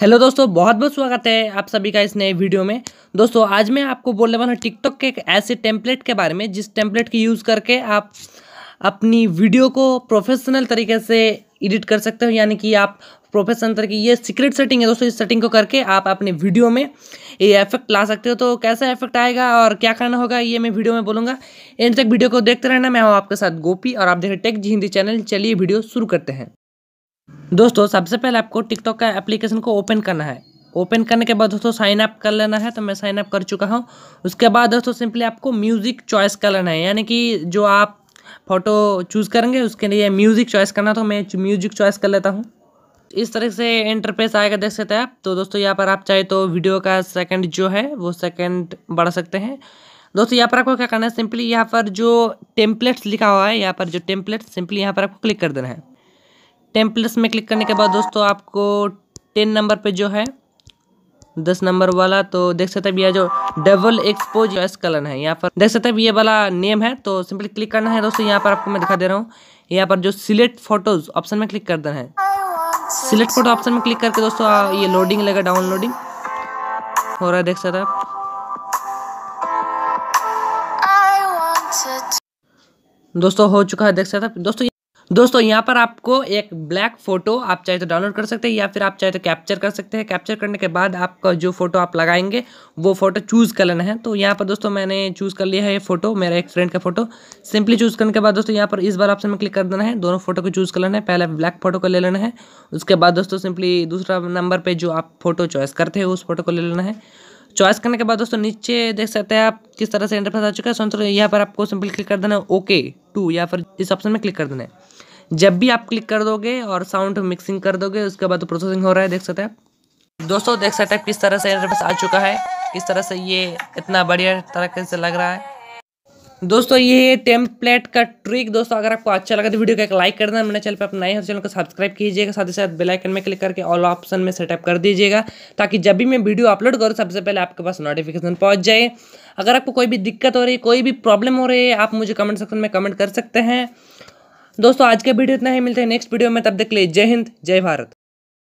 hello दोस्तों बहुत बहुत स्वागत है आप सभी का इस नए वीडियो में दोस्तों आज मैं आपको बोलने वाला हूँ टिकटॉक के एक ऐसे टेम्पलेट के बारे में जिस टेम्पलेट की यूज़ करके आप अपनी वीडियो को प्रोफेशनल तरीके से एडिट कर सकते हो यानी कि आप प्रोफेशनल तरीके ये सीक्रेट सेटिंग है दोस्तों इस सेटिंग को करके आप अपने वीडियो में ये इफेक्ट ला सकते हो तो कैसा इफेक्ट आएगा और क्या करना होगा ये मैं वीडियो में बोलूँगा एंड तक वीडियो को देखते रहना मैं हूँ आपके साथ गोपी और आप देख रहे टेक जी हिंदी चैनल चलिए वीडियो शुरू करते हैं दोस्तों सबसे पहले आपको टिकटॉक का एप्लीकेशन को ओपन करना है ओपन करने के बाद दोस्तों साइन अप कर लेना है तो मैं साइन अप कर चुका हूँ उसके बाद दोस्तों सिंपली आपको म्यूज़िक चॉइस कर लेना है यानी कि जो आप फ़ोटो चूज़ करेंगे उसके लिए म्यूज़िक चॉइस करना तो मैं म्यूज़िक चॉइस कर लेता हूँ इस तरह से इंटरफेस आएगा देख सकते हैं आप तो दोस्तों यहाँ पर आप चाहे तो वीडियो का सेकेंड जो है वो सेकेंड बढ़ा सकते हैं दोस्तों यहाँ पर आपको क्या करना है सिंपली यहाँ पर जो टेम्पलेट्स लिखा हुआ है यहाँ पर जो टेम्पलेट्स सिंपली यहाँ पर आपको क्लिक कर देना है टेम्पल्स में क्लिक करने के बाद दोस्तों आपको टेन नंबर पे जो है दस नंबर वाला तो देख सकते हैं ये जो डबल एक्सपोज एस कलन है यहाँ पर देख सकते हैं ये वाला नेम है तो सिंपली क्लिक करना है दोस्तों यहाँ पर आपको मैं दिखा दे रहा हूँ यहाँ पर जो सिलेक्ट फोटोज ऑप्शन में क्लिक कर देना है सिलेक्ट फोटो ऑप्शन में क्लिक करके दोस्तों ये लोडिंग लगा डाउनलोडिंग हो रहा है देख सकते आप दोस्तों हो चुका है देख सकते दोस्तों दोस्तों यहाँ पर आपको एक ब्लैक फोटो आप चाहे तो डाउनलोड कर सकते हैं या फिर आप चाहे तो कैप्चर कर सकते हैं कैप्चर करने के बाद आपका जो फोटो आप लगाएंगे वो फोटो चूज़ कर लेना है तो यहाँ पर दोस्तों मैंने चूज़ कर लिया है ये फोटो मेरा एक फ्रेंड का फोटो सिंपली चूज़ करने के बाद दोस्तों यहाँ पर इस बार ऑप्शन में क्लिक कर देना है दोनों फोटो को चूज़ कर लेना है पहले ब्लैक फोटो को ले लेना है उसके बाद दोस्तों सिंपली दूसरा नंबर पर जो आप फोटो चॉइस करते हैं उस फोटो को ले लेना है चॉइस करने के बाद दोस्तों नीचे देख सकते हैं आप किस तरह से इंटरफेस आ चुका है यहाँ पर आपको सिंपल क्लिक कर देना है ओके टू या फिर इस ऑप्शन में क्लिक कर देना है जब भी आप क्लिक कर दोगे और साउंड मिक्सिंग कर दोगे उसके बाद प्रोसेसिंग तो हो रहा है देख सकते हैं आप दोस्तों देख सकते हैं किस तरह से इंटरफेस आ चुका है किस तरह से ये इतना बढ़िया तरीके से लग रहा है दोस्तों ये टेम्पलेट का ट्रिक दोस्तों अगर आपको अच्छा लगा तो वीडियो को एक लाइक कर देना मेरे चैनल पे आप नए तो चैनल को सब्सक्राइब कीजिएगा साथ ही साथ बेल आइकन में क्लिक करके ऑल ऑप्शन में सेटअप कर दीजिएगा ताकि जब भी मैं वीडियो अपलोड करूँ सबसे पहले आपके पास नोटिफिकेशन पहुँच जाए अगर आपको कोई भी दिक्कत हो रही है कोई भी प्रॉब्लम हो रही है आप मुझे कमेंट सेक्शन में कमेंट कर सकते हैं दोस्तों आज के वीडियो इतना ही मिलते हैं नेक्स्ट वीडियो में तब देख ले जय हिंद जय भारत